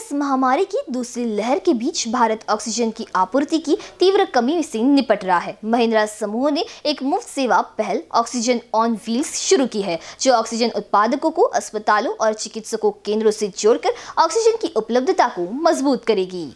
इस महामारी की दूसरी लहर के बीच भारत ऑक्सीजन की आपूर्ति की तीव्र कमी से निपट रहा है महिंद्रा समूह ने एक मुफ्त सेवा पहल ऑक्सीजन ऑन व्हील्स शुरू की है जो ऑक्सीजन उत्पादकों को अस्पतालों और चिकित्सकों केंद्रों से जोड़कर ऑक्सीजन की उपलब्धता को मजबूत करेगी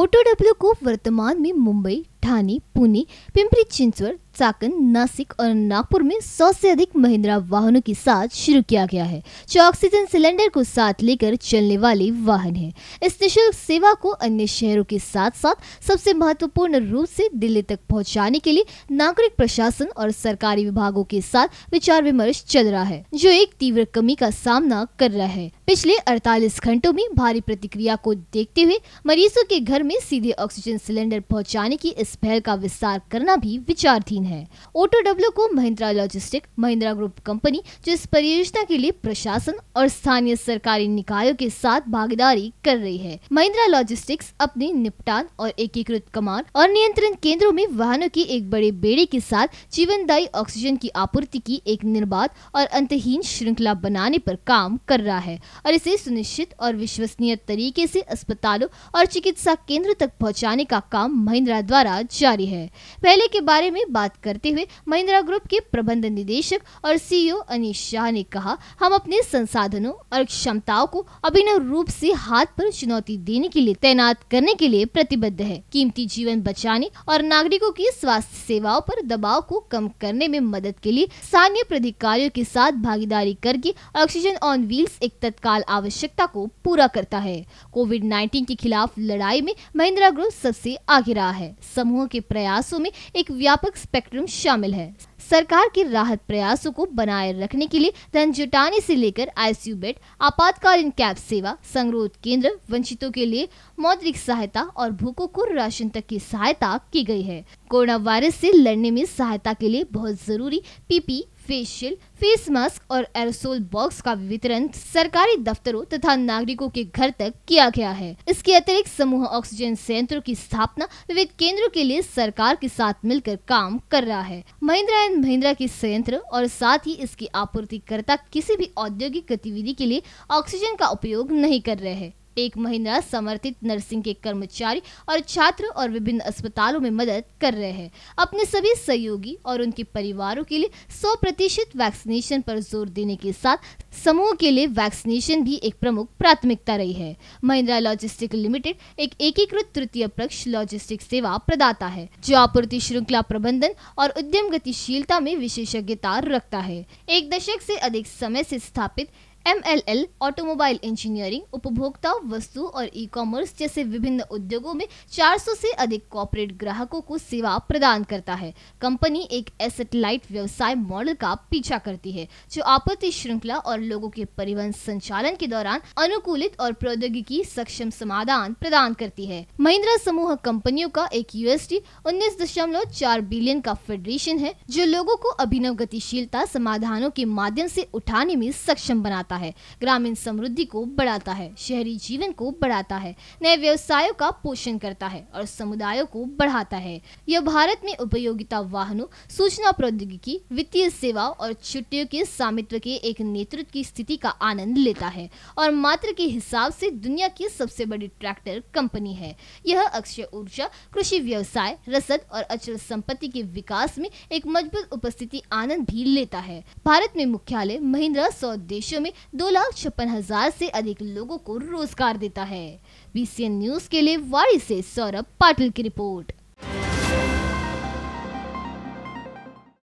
ओटोडब्ल्यू को वर्तमान में मुंबई ठाणे पुणे पिंपरी चिंचवर चाकन नासिक और नागपुर में सौ से अधिक महिंद्रा वाहनों के साथ शुरू किया गया है जो ऑक्सीजन सिलेंडर को साथ लेकर चलने वाले वाहन है इस निःशुल्क सेवा को अन्य शहरों के साथ साथ सबसे महत्वपूर्ण रूप से दिल्ली तक पहुंचाने के लिए नागरिक प्रशासन और सरकारी विभागों के साथ विचार विमर्श चल रहा है जो एक तीव्र कमी का सामना कर रहा है पिछले अड़तालीस घंटों में भारी प्रतिक्रिया को देखते हुए मरीजों के घर में सीधे ऑक्सीजन सिलेंडर पहुँचाने की इस पहल का विस्तार करना भी विचारधीन है ऑटो डब्ल्यू को Mahindra logistic Mahindra group company जो इस परियोजना के लिए प्रशासन और स्थानीय सरकारी निकायों के साथ भागीदारी कर रही है महिंद्रा लॉजिस्टिक्स अपने निपटान और एकीकृत कमान और नियंत्रण केंद्रों में वाहनों की एक बड़े बेड़े के साथ जीवनदायी ऑक्सीजन की आपूर्ति की एक निर्बाध और अंतहीन श्रृंखला बनाने पर काम कर रहा है और इसे सुनिश्चित और विश्वसनीय तरीके से अस्पतालों और चिकित्सा केंद्र तक पहुंचाने का काम महिंद्रा द्वारा जारी है है पहले के बारे में बात करते हुए महिंद्रा ग्रुप के प्रबंध निदेशक और सीईओ e अनिश शाह ने कहा हम अपने संसाधनों और क्षमताओं को अभिनव रूप से हाथ पर चुनौती देने के लिए तैनात करने के लिए प्रतिबद्ध है कीमती जीवन बचाने और नागरिकों की स्वास्थ्य सेवाओं पर दबाव को कम करने में मदद के लिए स्थानीय प्राधिकारियों के साथ भागीदारी करके ऑक्सीजन ऑन व्हील्स एक तत्काल आवश्यकता को पूरा करता है कोविड नाइन्टीन के खिलाफ लड़ाई में महिंद्रा ग्रुप सबसे आगे रहा है समूह के प्रयास प्रयासों में एक व्यापक स्पेक्ट्रम शामिल है सरकार के राहत प्रयासों को बनाए रखने के लिए धन जुटाने से लेकर आईसीयू बेड आपातकालीन कैब सेवा संगरोध केंद्र वंचितों के लिए मौद्रिक सहायता और भूखों को राशन तक की सहायता की गई है कोरोना वायरस से लड़ने में सहायता के लिए बहुत जरूरी पीपी फेशियल फेस मास्क और एरोसोल बॉक्स का वितरण सरकारी दफ्तरों तथा नागरिकों के घर तक किया गया है इसके अतिरिक्त समूह ऑक्सीजन संयंत्रों की स्थापना विविध केंद्रों के लिए सरकार के साथ मिलकर काम कर रहा है महिंद्रा एंड महिंद्रा के संयंत्र और साथ ही इसकी आपूर्तिकर्ता किसी भी औद्योगिक गतिविधि के लिए ऑक्सीजन का उपयोग नहीं कर रहे हैं एक महिंद्रा समर्थित नर्सिंग के कर्मचारी और छात्र और विभिन्न अस्पतालों में मदद कर रहे हैं अपने सभी सहयोगी और उनके परिवारों के लिए 100 प्रतिशत वैक्सीनेशन पर जोर देने के साथ समूह के लिए वैक्सीनेशन भी एक प्रमुख प्राथमिकता रही है महिंद्रा लॉजिस्टिक लिमिटेड एक एकीकृत तृतीय पक्ष लॉजिस्टिक सेवा प्रदाता है जो आपूर्ति श्रृंखला प्रबंधन और उद्यम गतिशीलता में विशेषज्ञता रखता है एक दशक से अधिक समय से स्थापित M L L automobile engineering उपभोक्ता वस्तु और ई कॉमर्स जैसे विभिन्न उद्योगों में 400 से अधिक कॉपोरेट ग्राहकों को सेवा प्रदान करता है कंपनी एक एसेट लाइट व्यवसाय मॉडल का पीछा करती है जो आपत्ति श्रृंखला और लोगों के परिवहन संचालन के दौरान अनुकूलित और प्रौद्योगिकी सक्षम समाधान प्रदान करती है महिंद्रा समूह कंपनियों का एक यूएसडी 19.4 बिलियन का फेडरेशन है जो लोगों को अभिनव गतिशीलता समाधानों के माध्यम से उठाने में सक्षम बनाता है है ग्रामीण समृद्धि को बढ़ाता है शहरी जीवन को बढ़ाता है नए व्यवसायों का पोषण करता है और समुदायों को बढ़ाता है यह भारत में उपयोगिता वाहनों सूचना प्रौद्योगिकी वित्तीय सेवा और छुट्टियों के स्वामित्व के एक नेतृत्व की स्थिति का आनंद लेता है और मात्र के हिसाब से दुनिया की सबसे बड़ी ट्रैक्टर कंपनी है यह अक्षय ऊर्जा कृषि व्यवसाय रसद और अचल संपत्ति के विकास में एक मजबूत उपस्थिति आनंद भी लेता है भारत में मुख्यालय महिंद्रा सौ देशों में दो लाख छप्पन हजार से अधिक लोगों को रोजगार देता है बीसीएन न्यूज के लिए वाड़ी से सौरभ पाटिल की रिपोर्ट